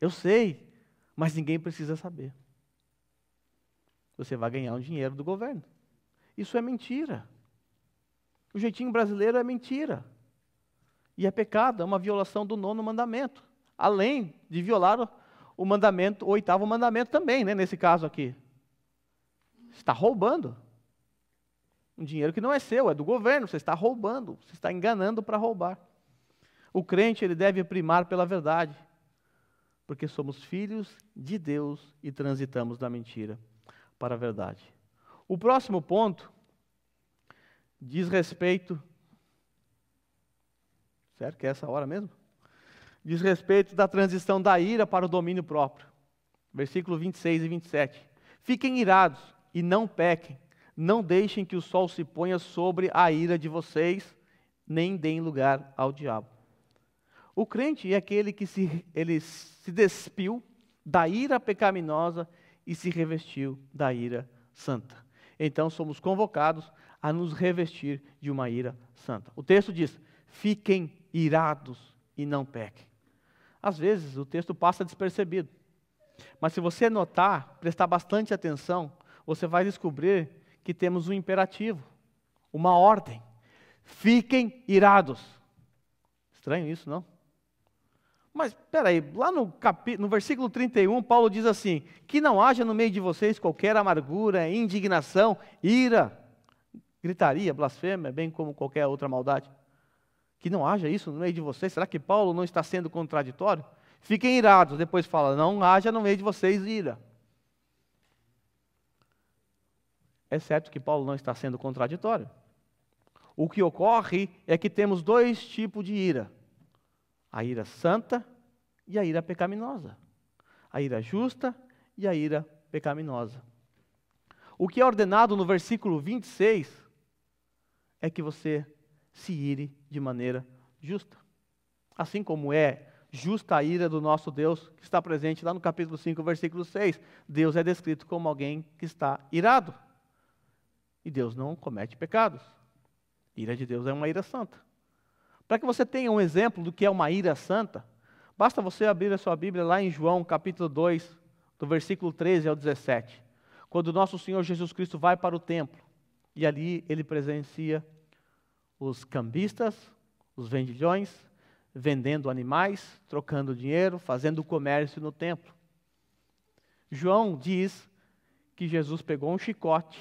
Eu sei, mas ninguém precisa saber. Você vai ganhar um dinheiro do governo. Isso é mentira. O jeitinho brasileiro é mentira. E é pecado, é uma violação do nono mandamento. Além de violar o mandamento, o oitavo mandamento também, né, nesse caso aqui. Está roubando. Um dinheiro que não é seu, é do governo, você está roubando, você está enganando para roubar. O crente ele deve primar pela verdade, porque somos filhos de Deus e transitamos da mentira para a verdade. O próximo ponto diz respeito, certo que é essa hora mesmo? diz respeito da transição da ira para o domínio próprio. Versículo 26 e 27. Fiquem irados e não pequem. Não deixem que o sol se ponha sobre a ira de vocês, nem deem lugar ao diabo. O crente é aquele que se, ele se despiu da ira pecaminosa e se revestiu da ira santa. Então somos convocados a nos revestir de uma ira santa. O texto diz: fiquem irados e não pequem. Às vezes o texto passa despercebido, mas se você notar, prestar bastante atenção, você vai descobrir que temos um imperativo, uma ordem. Fiquem irados. Estranho isso, não? Mas espera aí, lá no, cap... no versículo 31, Paulo diz assim: Que não haja no meio de vocês qualquer amargura, indignação, ira gritaria, blasfêmia, bem como qualquer outra maldade. Que não haja isso no meio de vocês. Será que Paulo não está sendo contraditório? Fiquem irados, depois fala: não haja no meio de vocês ira. É certo que Paulo não está sendo contraditório. O que ocorre é que temos dois tipos de ira: a ira santa e a ira pecaminosa. A ira justa e a ira pecaminosa. O que é ordenado no versículo 26 é que você se ire de maneira justa. Assim como é justa a ira do nosso Deus, que está presente lá no capítulo 5, versículo 6. Deus é descrito como alguém que está irado. E Deus não comete pecados. ira de Deus é uma ira santa. Para que você tenha um exemplo do que é uma ira santa, basta você abrir a sua Bíblia lá em João, capítulo 2, do versículo 13 ao 17. Quando nosso Senhor Jesus Cristo vai para o templo e ali ele presencia os cambistas, os vendilhões, vendendo animais, trocando dinheiro, fazendo comércio no templo. João diz que Jesus pegou um chicote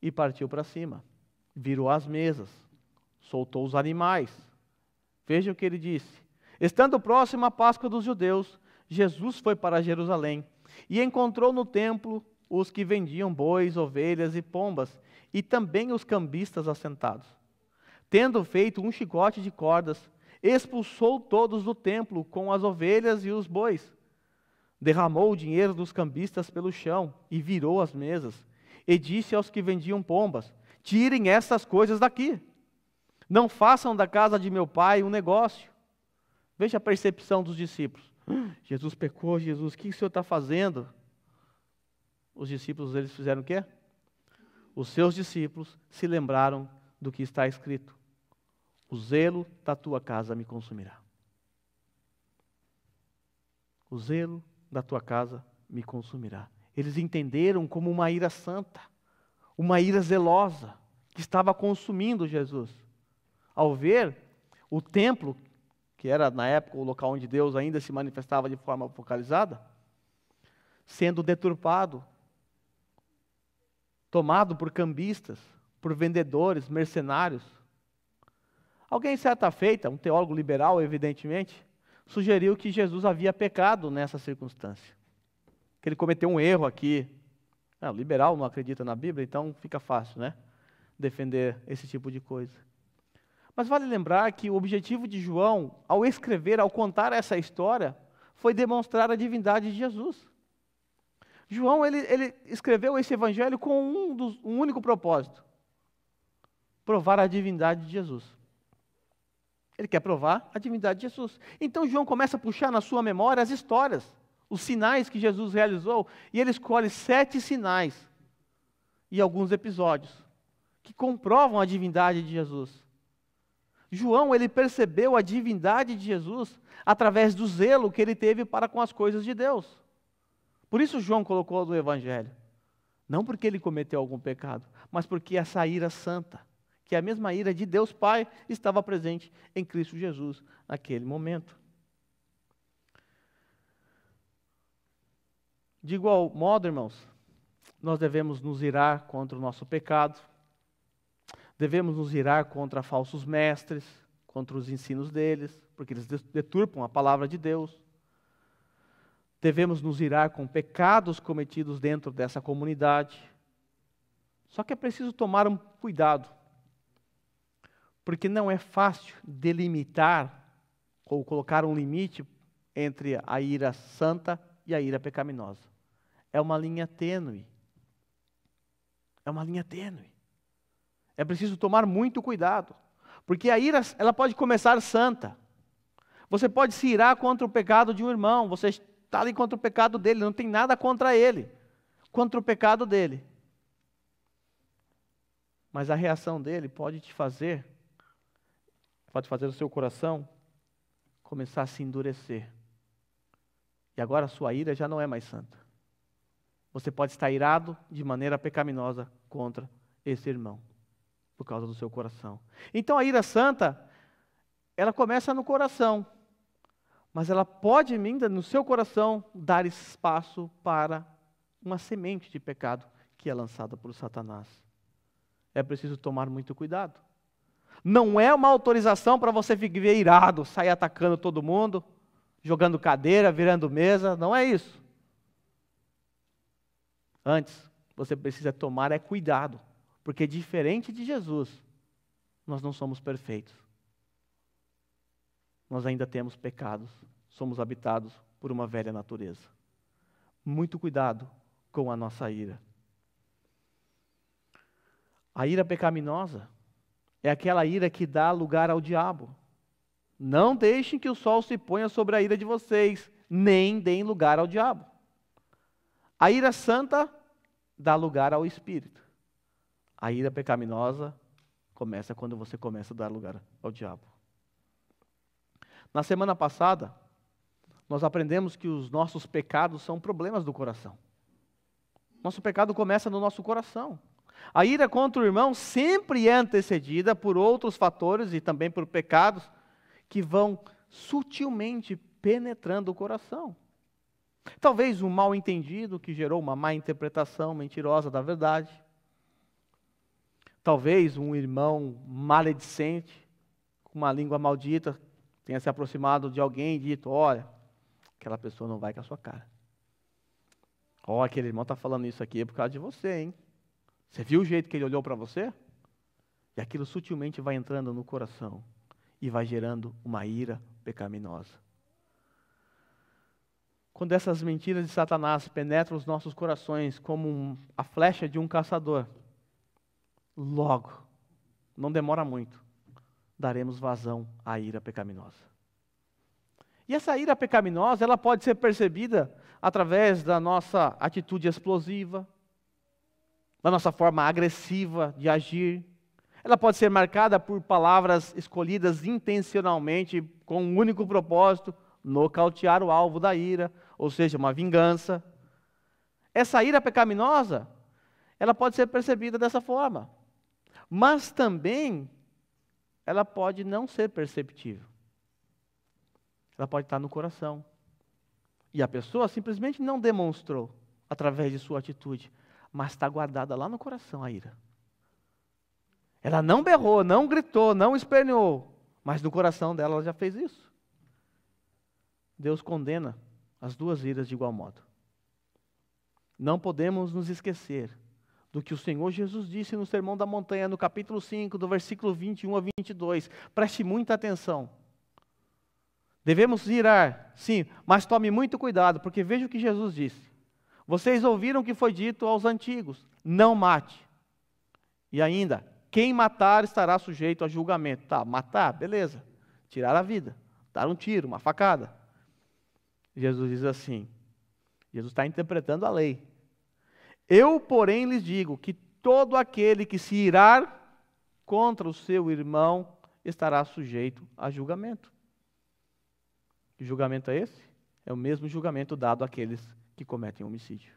e partiu para cima, virou as mesas, soltou os animais. Veja o que ele disse. Estando próximo à Páscoa dos judeus, Jesus foi para Jerusalém e encontrou no templo os que vendiam bois, ovelhas e pombas, e também os cambistas assentados. Tendo feito um chicote de cordas, expulsou todos do templo com as ovelhas e os bois. Derramou o dinheiro dos cambistas pelo chão e virou as mesas. E disse aos que vendiam pombas: Tirem essas coisas daqui. Não façam da casa de meu pai um negócio. Veja a percepção dos discípulos. [gasps] Jesus pecou, Jesus, o que o Senhor está fazendo? Os discípulos, eles fizeram o quê? Os seus discípulos se lembraram do que está escrito. O zelo da tua casa me consumirá. O zelo da tua casa me consumirá. Eles entenderam como uma ira santa, uma ira zelosa, que estava consumindo Jesus. Ao ver o templo, que era na época o local onde Deus ainda se manifestava de forma focalizada, sendo deturpado, tomado por cambistas, por vendedores, mercenários, Alguém, certa feita, um teólogo liberal, evidentemente, sugeriu que Jesus havia pecado nessa circunstância. Que ele cometeu um erro aqui. Ah, o liberal não acredita na Bíblia, então fica fácil, né? Defender esse tipo de coisa. Mas vale lembrar que o objetivo de João, ao escrever, ao contar essa história, foi demonstrar a divindade de Jesus. João ele, ele escreveu esse evangelho com um, dos, um único propósito: provar a divindade de Jesus. Ele quer provar a divindade de Jesus. Então João começa a puxar na sua memória as histórias, os sinais que Jesus realizou, e ele escolhe sete sinais e alguns episódios que comprovam a divindade de Jesus. João, ele percebeu a divindade de Jesus através do zelo que ele teve para com as coisas de Deus. Por isso João colocou no evangelho, não porque ele cometeu algum pecado, mas porque essa ira santa que a mesma ira de Deus Pai estava presente em Cristo Jesus naquele momento. De igual modo, irmãos, nós devemos nos irar contra o nosso pecado, devemos nos irar contra falsos mestres, contra os ensinos deles, porque eles deturpam a palavra de Deus. Devemos nos irar com pecados cometidos dentro dessa comunidade. Só que é preciso tomar um cuidado porque não é fácil delimitar ou colocar um limite entre a ira santa e a ira pecaminosa. É uma linha tênue. É uma linha tênue. É preciso tomar muito cuidado, porque a ira ela pode começar santa. Você pode se irar contra o pecado de um irmão, você está ali contra o pecado dele, não tem nada contra ele, contra o pecado dele. Mas a reação dele pode te fazer pode fazer o seu coração começar a se endurecer. E agora a sua ira já não é mais santa. Você pode estar irado de maneira pecaminosa contra esse irmão, por causa do seu coração. Então a ira santa, ela começa no coração, mas ela pode ainda no seu coração dar espaço para uma semente de pecado que é lançada por Satanás. É preciso tomar muito cuidado. Não é uma autorização para você viver irado, sair atacando todo mundo, jogando cadeira, virando mesa. Não é isso. Antes, você precisa tomar é cuidado, porque diferente de Jesus, nós não somos perfeitos. Nós ainda temos pecados, somos habitados por uma velha natureza. Muito cuidado com a nossa ira. A ira pecaminosa é aquela ira que dá lugar ao diabo. Não deixem que o sol se ponha sobre a ira de vocês, nem deem lugar ao diabo. A ira santa dá lugar ao espírito. A ira pecaminosa começa quando você começa a dar lugar ao diabo. Na semana passada, nós aprendemos que os nossos pecados são problemas do coração. Nosso pecado começa no nosso coração. A ira contra o irmão sempre é antecedida por outros fatores e também por pecados que vão sutilmente penetrando o coração. Talvez um mal entendido que gerou uma má interpretação mentirosa da verdade. Talvez um irmão maledicente, com uma língua maldita, tenha se aproximado de alguém e dito: Olha, aquela pessoa não vai com a sua cara. Ó, oh, aquele irmão está falando isso aqui é por causa de você, hein? Você viu o jeito que ele olhou para você? E aquilo sutilmente vai entrando no coração e vai gerando uma ira pecaminosa. Quando essas mentiras de Satanás penetram os nossos corações como um, a flecha de um caçador, logo, não demora muito, daremos vazão à ira pecaminosa. E essa ira pecaminosa, ela pode ser percebida através da nossa atitude explosiva, a nossa forma agressiva de agir. Ela pode ser marcada por palavras escolhidas intencionalmente com um único propósito, nocautear o alvo da ira, ou seja, uma vingança. Essa ira pecaminosa, ela pode ser percebida dessa forma, mas também ela pode não ser perceptível. Ela pode estar no coração. E a pessoa simplesmente não demonstrou através de sua atitude, mas está guardada lá no coração a ira. Ela não berrou, não gritou, não esperneou, mas no coração dela ela já fez isso. Deus condena as duas iras de igual modo. Não podemos nos esquecer do que o Senhor Jesus disse no Sermão da Montanha, no capítulo 5, do versículo 21 a 22. Preste muita atenção. Devemos irar, sim, mas tome muito cuidado, porque veja o que Jesus disse. Vocês ouviram o que foi dito aos antigos: não mate. E ainda, quem matar estará sujeito a julgamento. Tá, matar, beleza. Tirar a vida, dar um tiro, uma facada. Jesus diz assim: Jesus está interpretando a lei. Eu, porém, lhes digo que todo aquele que se irar contra o seu irmão estará sujeito a julgamento. Que julgamento é esse? É o mesmo julgamento dado àqueles que cometem homicídio.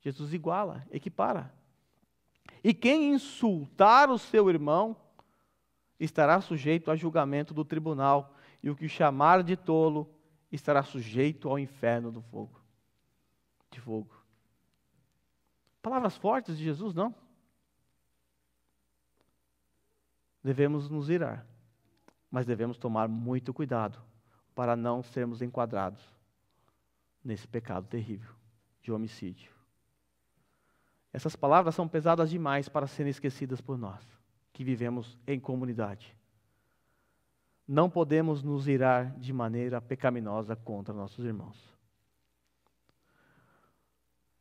Jesus iguala, equipara. E quem insultar o seu irmão estará sujeito a julgamento do tribunal, e o que chamar de tolo estará sujeito ao inferno do fogo. De fogo. Palavras fortes de Jesus, não? Devemos nos irar, mas devemos tomar muito cuidado para não sermos enquadrados nesse pecado terrível de homicídio. Essas palavras são pesadas demais para serem esquecidas por nós, que vivemos em comunidade. Não podemos nos irar de maneira pecaminosa contra nossos irmãos.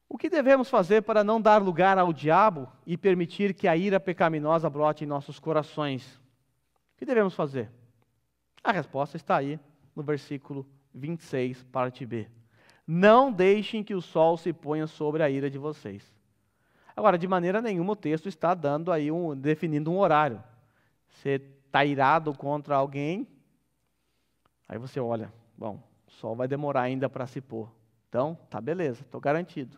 O que devemos fazer para não dar lugar ao diabo e permitir que a ira pecaminosa brote em nossos corações? O que devemos fazer? A resposta está aí no versículo 26, parte B. Não deixem que o sol se ponha sobre a ira de vocês. Agora, de maneira nenhuma o texto está dando aí um, definindo um horário. Você está irado contra alguém, aí você olha, bom, o sol vai demorar ainda para se pôr. Então, tá beleza, estou garantido.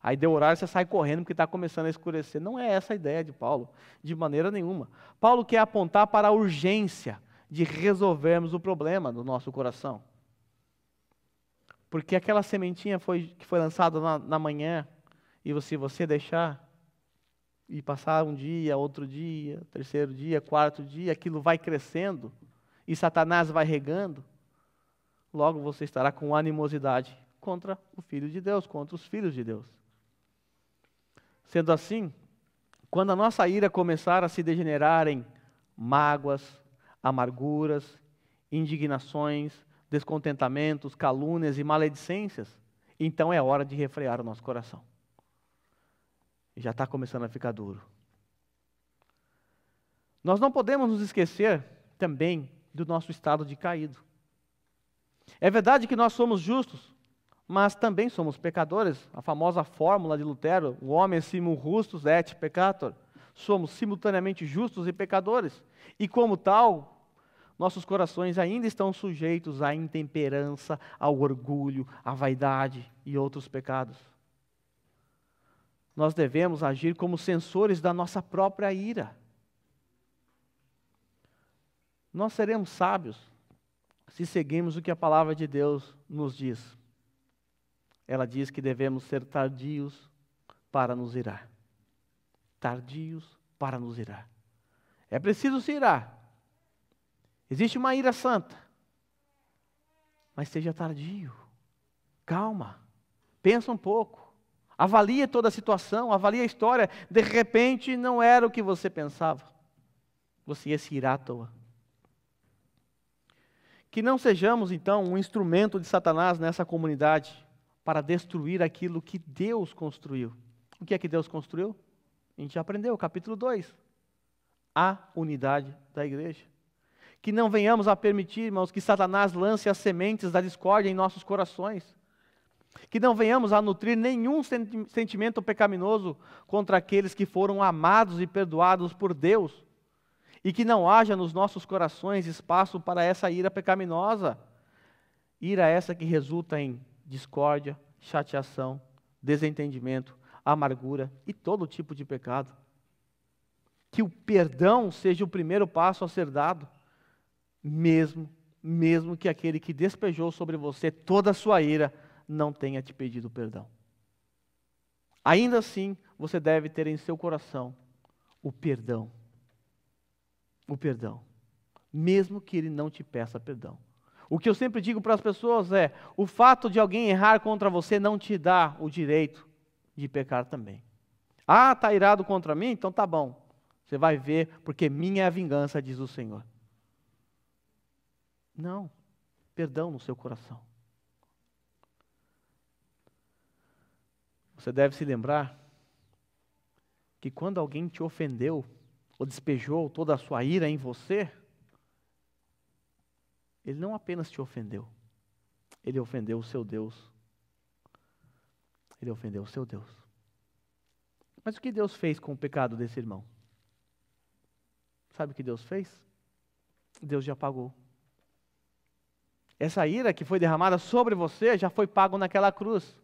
Aí deu horário, você sai correndo porque está começando a escurecer. Não é essa a ideia de Paulo, de maneira nenhuma. Paulo quer apontar para a urgência de resolvermos o problema do nosso coração. Porque aquela sementinha foi, que foi lançada na, na manhã, e se você, você deixar, e passar um dia, outro dia, terceiro dia, quarto dia, aquilo vai crescendo, e Satanás vai regando, logo você estará com animosidade contra o Filho de Deus, contra os filhos de Deus. Sendo assim, quando a nossa ira começar a se degenerar em mágoas, amarguras, indignações, descontentamentos, calúnias e maledicências, então é hora de refrear o nosso coração. E Já está começando a ficar duro. Nós não podemos nos esquecer também do nosso estado de caído. É verdade que nós somos justos, mas também somos pecadores. A famosa fórmula de Lutero, o homem é simul justus et peccator. Somos simultaneamente justos e pecadores. E como tal, nossos corações ainda estão sujeitos à intemperança, ao orgulho, à vaidade e outros pecados. Nós devemos agir como censores da nossa própria ira. Nós seremos sábios se seguirmos o que a palavra de Deus nos diz. Ela diz que devemos ser tardios para nos irar. Tardios para nos irar. É preciso se irar, Existe uma ira santa. Mas seja tardio. Calma. Pensa um pouco. Avalia toda a situação, avalia a história. De repente não era o que você pensava. Você ia se irar à toa. Que não sejamos, então, um instrumento de Satanás nessa comunidade para destruir aquilo que Deus construiu. O que é que Deus construiu? A gente já aprendeu, capítulo 2. A unidade da igreja. Que não venhamos a permitir, irmãos, que Satanás lance as sementes da discórdia em nossos corações. Que não venhamos a nutrir nenhum sentimento pecaminoso contra aqueles que foram amados e perdoados por Deus. E que não haja nos nossos corações espaço para essa ira pecaminosa. Ira essa que resulta em discórdia, chateação, desentendimento, amargura e todo tipo de pecado. Que o perdão seja o primeiro passo a ser dado mesmo, mesmo que aquele que despejou sobre você toda a sua ira não tenha te pedido perdão. Ainda assim, você deve ter em seu coração o perdão. O perdão. Mesmo que ele não te peça perdão. O que eu sempre digo para as pessoas é: o fato de alguém errar contra você não te dá o direito de pecar também. Ah, está irado contra mim? Então tá bom. Você vai ver, porque minha é a vingança, diz o Senhor. Não. Perdão no seu coração. Você deve se lembrar que quando alguém te ofendeu ou despejou toda a sua ira em você, ele não apenas te ofendeu, ele ofendeu o seu Deus. Ele ofendeu o seu Deus. Mas o que Deus fez com o pecado desse irmão? Sabe o que Deus fez? Deus já pagou. Essa ira que foi derramada sobre você já foi pago naquela cruz.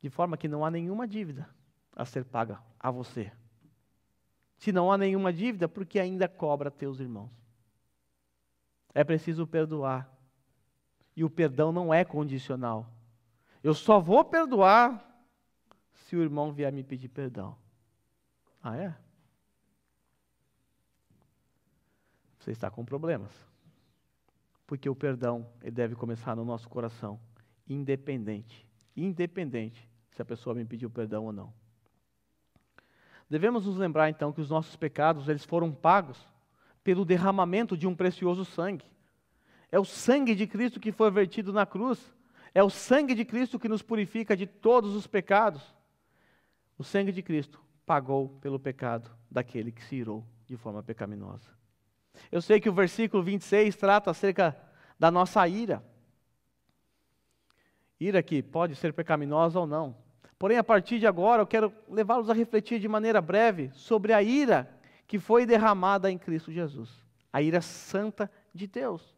De forma que não há nenhuma dívida a ser paga a você. Se não há nenhuma dívida, por que ainda cobra teus irmãos. É preciso perdoar. E o perdão não é condicional. Eu só vou perdoar se o irmão vier me pedir perdão. Ah, é? Você está com problemas porque o perdão ele deve começar no nosso coração, independente, independente se a pessoa me pediu perdão ou não. Devemos nos lembrar então que os nossos pecados eles foram pagos pelo derramamento de um precioso sangue. É o sangue de Cristo que foi vertido na cruz. É o sangue de Cristo que nos purifica de todos os pecados. O sangue de Cristo pagou pelo pecado daquele que se irou de forma pecaminosa. Eu sei que o versículo 26 trata acerca da nossa ira. Ira que pode ser pecaminosa ou não. Porém, a partir de agora, eu quero levá-los a refletir de maneira breve sobre a ira que foi derramada em Cristo Jesus a ira santa de Deus.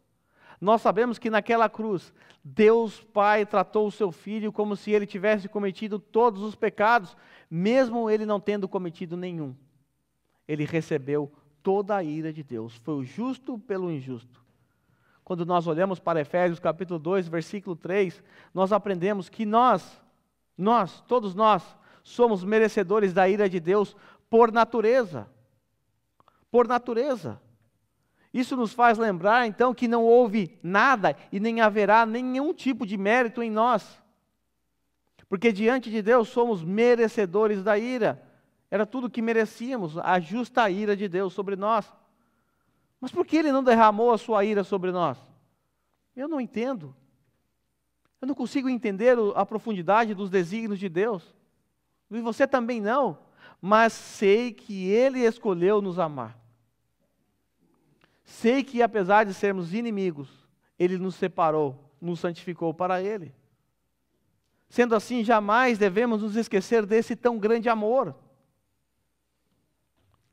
Nós sabemos que naquela cruz, Deus Pai tratou o seu filho como se ele tivesse cometido todos os pecados, mesmo ele não tendo cometido nenhum. Ele recebeu toda a ira de Deus. Foi o justo pelo injusto. Quando nós olhamos para Efésios capítulo 2, versículo 3, nós aprendemos que nós, nós, todos nós, somos merecedores da ira de Deus por natureza. Por natureza. Isso nos faz lembrar, então, que não houve nada e nem haverá nenhum tipo de mérito em nós. Porque diante de Deus somos merecedores da ira. Era tudo que merecíamos, a justa ira de Deus sobre nós. Mas por que ele não derramou a sua ira sobre nós? Eu não entendo. Eu não consigo entender a profundidade dos desígnios de Deus. E você também não. Mas sei que ele escolheu nos amar. Sei que apesar de sermos inimigos, ele nos separou, nos santificou para ele. Sendo assim, jamais devemos nos esquecer desse tão grande amor.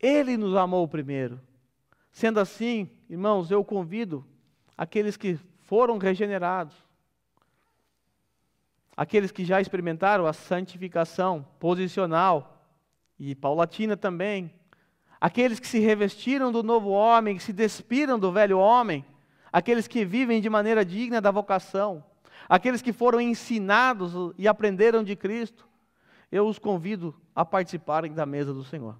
Ele nos amou primeiro. Sendo assim, irmãos, eu convido aqueles que foram regenerados, aqueles que já experimentaram a santificação posicional e paulatina também, aqueles que se revestiram do novo homem, que se despiram do velho homem, aqueles que vivem de maneira digna da vocação, aqueles que foram ensinados e aprenderam de Cristo, eu os convido a participarem da mesa do Senhor.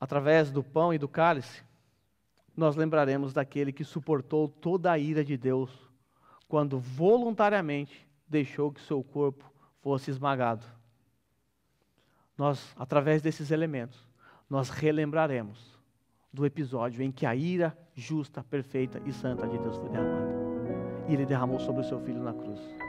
através do pão e do cálice, nós lembraremos daquele que suportou toda a ira de Deus quando voluntariamente deixou que seu corpo fosse esmagado. Nós, através desses elementos, nós relembraremos do episódio em que a ira justa, perfeita e santa de Deus foi derramada. E ele derramou sobre o seu filho na cruz.